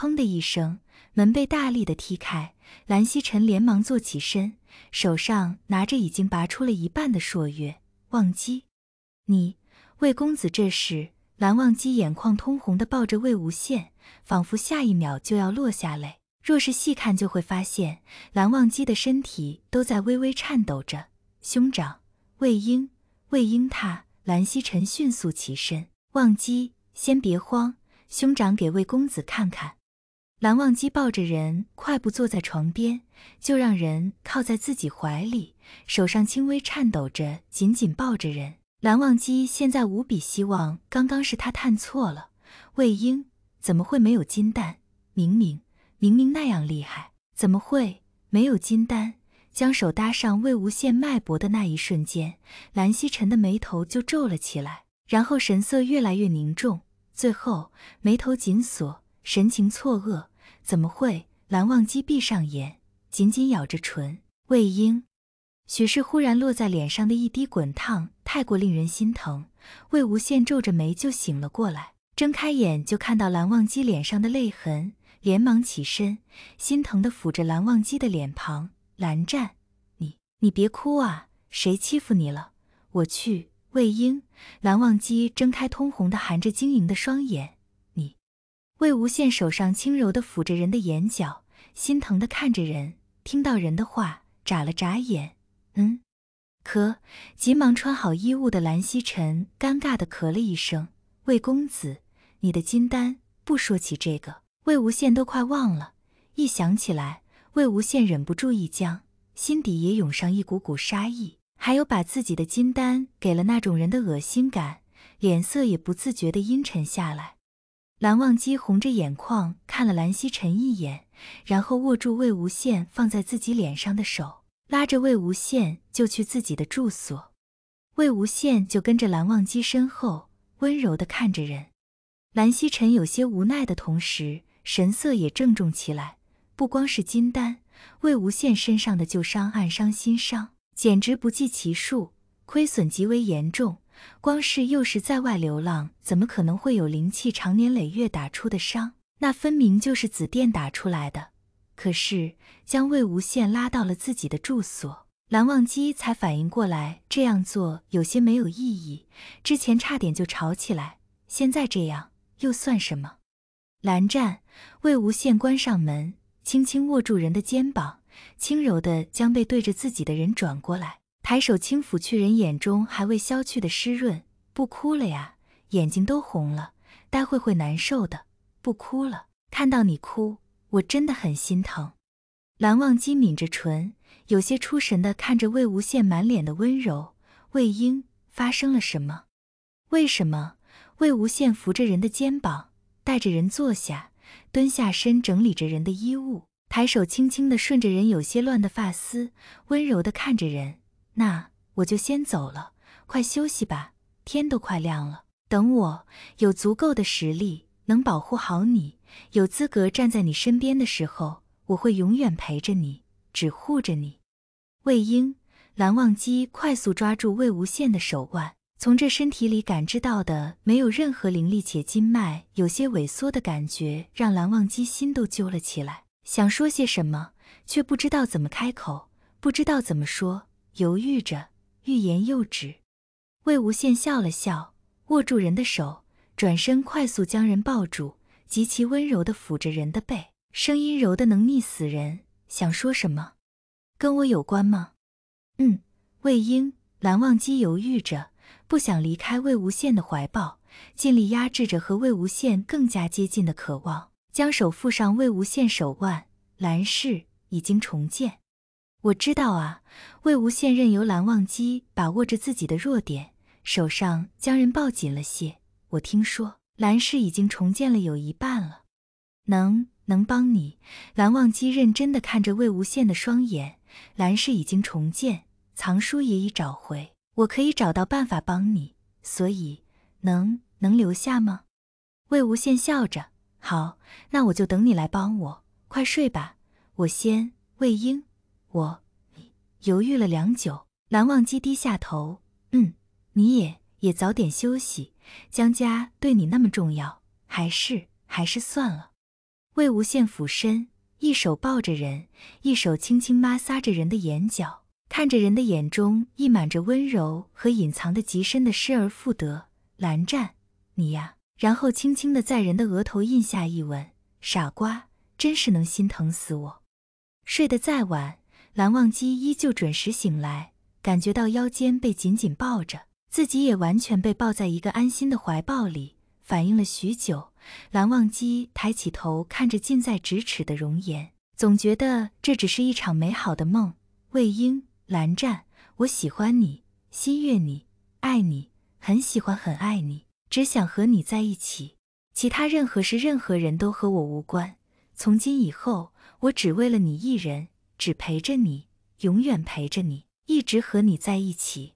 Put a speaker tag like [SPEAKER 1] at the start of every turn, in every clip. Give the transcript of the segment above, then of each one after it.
[SPEAKER 1] 砰的一声，门被大力的踢开，蓝曦臣连忙坐起身，手上拿着已经拔出了一半的朔月忘机，你魏公子这时，蓝忘机眼眶通红的抱着魏无羡，仿佛下一秒就要落下泪。若是细看，就会发现蓝忘机的身体都在微微颤抖着。兄长，魏婴，魏婴他……蓝曦臣迅速起身，忘机先别慌，兄长给魏公子看看。蓝忘机抱着人快步坐在床边，就让人靠在自己怀里，手上轻微颤抖着，紧紧抱着人。蓝忘机现在无比希望刚刚是他探错了，魏婴怎么会没有金丹？明明明明那样厉害，怎么会没有金丹？将手搭上魏无羡脉搏的那一瞬间，蓝曦臣的眉头就皱了起来，然后神色越来越凝重，最后眉头紧锁，神情错愕。怎么会？蓝忘机闭上眼，紧紧咬着唇。魏婴，许是忽然落在脸上的一滴滚烫，太过令人心疼。魏无羡皱着眉就醒了过来，睁开眼就看到蓝忘机脸上的泪痕，连忙起身，心疼的抚着蓝忘机的脸庞：“蓝湛，你你别哭啊，谁欺负你了？我去。”魏婴，蓝忘机睁开通红的、含着晶莹的双眼。魏无羡手上轻柔地抚着人的眼角，心疼地看着人，听到人的话，眨了眨眼，嗯，咳，急忙穿好衣物的蓝曦臣尴尬地咳了一声：“魏公子，你的金丹……”不说起这个，魏无羡都快忘了，一想起来，魏无羡忍不住一僵，心底也涌上一股股杀意，还有把自己的金丹给了那种人的恶心感，脸色也不自觉地阴沉下来。蓝忘机红着眼眶看了蓝曦臣一眼，然后握住魏无羡放在自己脸上的手，拉着魏无羡就去自己的住所。魏无羡就跟着蓝忘机身后，温柔地看着人。蓝曦臣有些无奈的同时，神色也郑重起来。不光是金丹，魏无羡身上的旧伤、暗伤、心伤，简直不计其数，亏损极为严重。光是又是在外流浪，怎么可能会有灵气？长年累月打出的伤，那分明就是紫电打出来的。可是将魏无羡拉到了自己的住所，蓝忘机才反应过来，这样做有些没有意义。之前差点就吵起来，现在这样又算什么？蓝湛，魏无羡关上门，轻轻握住人的肩膀，轻柔地将背对着自己的人转过来。抬手轻抚去人眼中还未消去的湿润，不哭了呀，眼睛都红了，待会会难受的，不哭了。看到你哭，我真的很心疼。蓝忘机抿着唇，有些出神的看着魏无羡满脸的温柔。魏婴，发生了什么？为什么？魏无羡扶着人的肩膀，带着人坐下，蹲下身整理着人的衣物，抬手轻轻的顺着人有些乱的发丝，温柔的看着人。那我就先走了，快休息吧，天都快亮了。等我有足够的实力，能保护好你，有资格站在你身边的时候，我会永远陪着你，只护着你。魏婴，蓝忘机快速抓住魏无羡的手腕，从这身体里感知到的没有任何灵力且经脉有些萎缩的感觉，让蓝忘机心都揪了起来，想说些什么，却不知道怎么开口，不知道怎么说。犹豫着，欲言又止。魏无羡笑了笑，握住人的手，转身快速将人抱住，极其温柔地抚着人的背，声音柔得能腻死人。想说什么？跟我有关吗？嗯。魏婴、蓝忘机犹豫着，不想离开魏无羡的怀抱，尽力压制着和魏无羡更加接近的渴望，将手附上魏无羡手腕。蓝氏已经重建。我知道啊，魏无羡任由蓝忘机把握着自己的弱点，手上将人抱紧了些。我听说蓝氏已经重建了有一半了，能能帮你？蓝忘机认真的看着魏无羡的双眼，蓝氏已经重建，藏书也已找回，我可以找到办法帮你，所以能能留下吗？魏无羡笑着，好，那我就等你来帮我。快睡吧，我先魏婴。我犹豫了良久，蓝忘机低下头，嗯，你也也早点休息。江家对你那么重要，还是还是算了。魏无羡俯身，一手抱着人，一手轻轻摩挲着人的眼角，看着人的眼中溢满着温柔和隐藏的极深的失而复得。蓝湛，你呀，然后轻轻的在人的额头印下一吻。傻瓜，真是能心疼死我。睡得再晚。蓝忘机依旧准时醒来，感觉到腰间被紧紧抱着，自己也完全被抱在一个安心的怀抱里。反应了许久，蓝忘机抬起头看着近在咫尺的容颜，总觉得这只是一场美好的梦。魏婴，蓝湛，我喜欢你，心悦你，爱你，很喜欢，很爱你，只想和你在一起。其他任何事，任何人都和我无关。从今以后，我只为了你一人。只陪着你，永远陪着你，一直和你在一起。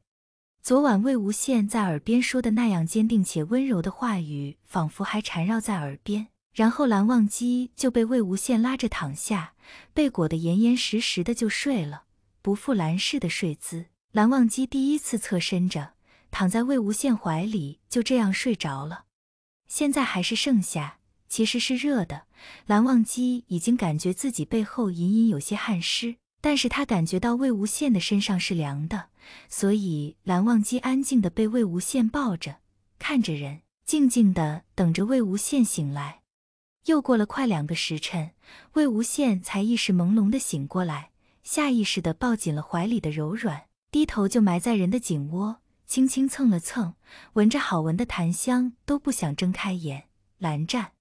[SPEAKER 1] 昨晚魏无羡在耳边说的那样坚定且温柔的话语，仿佛还缠绕在耳边。然后蓝忘机就被魏无羡拉着躺下，被裹得严严实实的就睡了。不复蓝氏的睡姿，蓝忘机第一次侧身着躺在魏无羡怀里，就这样睡着了。现在还是盛夏。其实是热的，蓝忘机已经感觉自己背后隐隐有些汗湿，但是他感觉到魏无羡的身上是凉的，所以蓝忘机安静的被魏无羡抱着，看着人，静静的等着魏无羡醒来。又过了快两个时辰，魏无羡才意识朦胧的醒过来，下意识的抱紧了怀里的柔软，低头就埋在人的颈窝，轻轻蹭了蹭，闻着好闻的檀香，都不想睁开眼。蓝湛。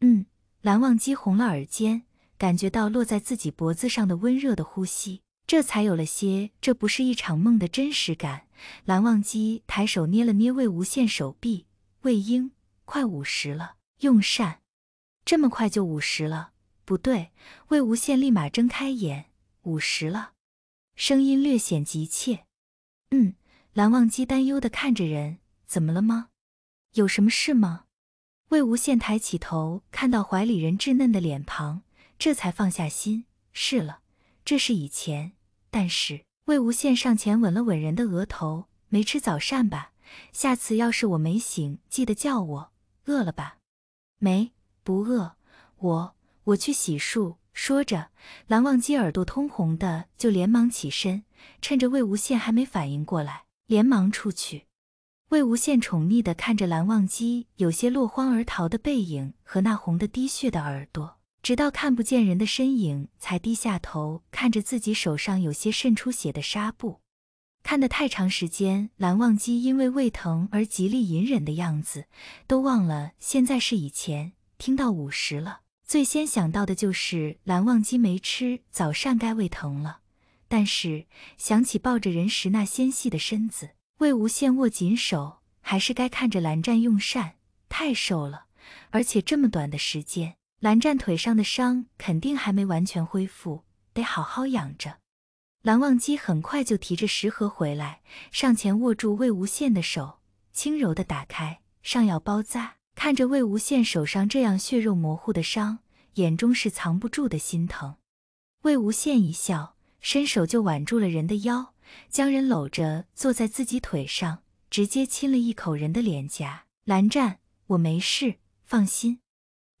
[SPEAKER 1] 嗯，蓝忘机红了耳尖，感觉到落在自己脖子上的温热的呼吸，这才有了些这不是一场梦的真实感。蓝忘机抬手捏了捏魏无羡手臂，魏婴，快五十了，用膳。这么快就五十了？不对，魏无羡立马睁开眼，五十了，声音略显急切。嗯，蓝忘机担忧的看着人，怎么了吗？有什么事吗？魏无羡抬起头，看到怀里人稚嫩的脸庞，这才放下心。是了，这是以前。但是魏无羡上前吻了吻人的额头，没吃早膳吧？下次要是我没醒，记得叫我。饿了吧？没，不饿。我，我去洗漱。说着，蓝忘机耳朵通红的，就连忙起身，趁着魏无羡还没反应过来，连忙出去。魏无羡宠溺地看着蓝忘机有些落荒而逃的背影和那红的滴血的耳朵，直到看不见人的身影，才低下头看着自己手上有些渗出血的纱布。看得太长时间，蓝忘机因为胃疼而极力隐忍的样子，都忘了现在是以前。听到午时了，最先想到的就是蓝忘机没吃早膳该胃疼了，但是想起抱着人时那纤细的身子。魏无羡握紧手，还是该看着蓝湛用膳。太瘦了，而且这么短的时间，蓝湛腿上的伤肯定还没完全恢复，得好好养着。蓝忘机很快就提着食盒回来，上前握住魏无羡的手，轻柔的打开上药包扎。看着魏无羡手上这样血肉模糊的伤，眼中是藏不住的心疼。魏无羡一笑，伸手就挽住了人的腰。将人搂着坐在自己腿上，直接亲了一口人的脸颊。蓝湛，我没事，放心。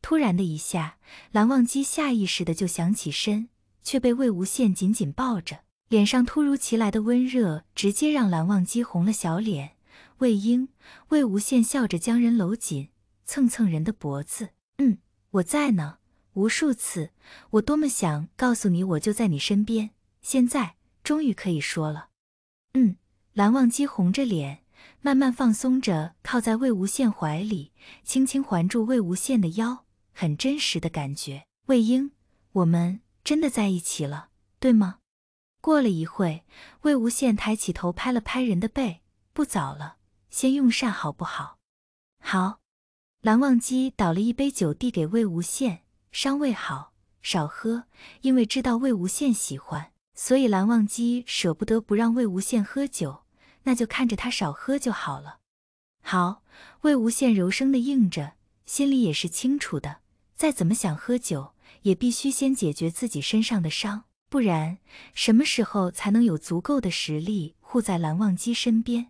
[SPEAKER 1] 突然的一下，蓝忘机下意识的就想起身，却被魏无羡紧紧抱着。脸上突如其来的温热，直接让蓝忘机红了小脸。魏婴，魏无羡笑着将人搂紧，蹭蹭人的脖子。嗯，我在呢。无数次，我多么想告诉你，我就在你身边。现在。终于可以说了，嗯，蓝忘机红着脸，慢慢放松着，靠在魏无羡怀里，轻轻环住魏无羡的腰，很真实的感觉。魏婴，我们真的在一起了，对吗？过了一会，魏无羡抬起头，拍了拍人的背，不早了，先用膳好不好？好。蓝忘机倒了一杯酒递给魏无羡，伤胃好少喝，因为知道魏无羡喜欢。所以蓝忘机舍不得不让魏无羡喝酒，那就看着他少喝就好了。好，魏无羡柔声的应着，心里也是清楚的，再怎么想喝酒，也必须先解决自己身上的伤，不然什么时候才能有足够的实力护在蓝忘机身边？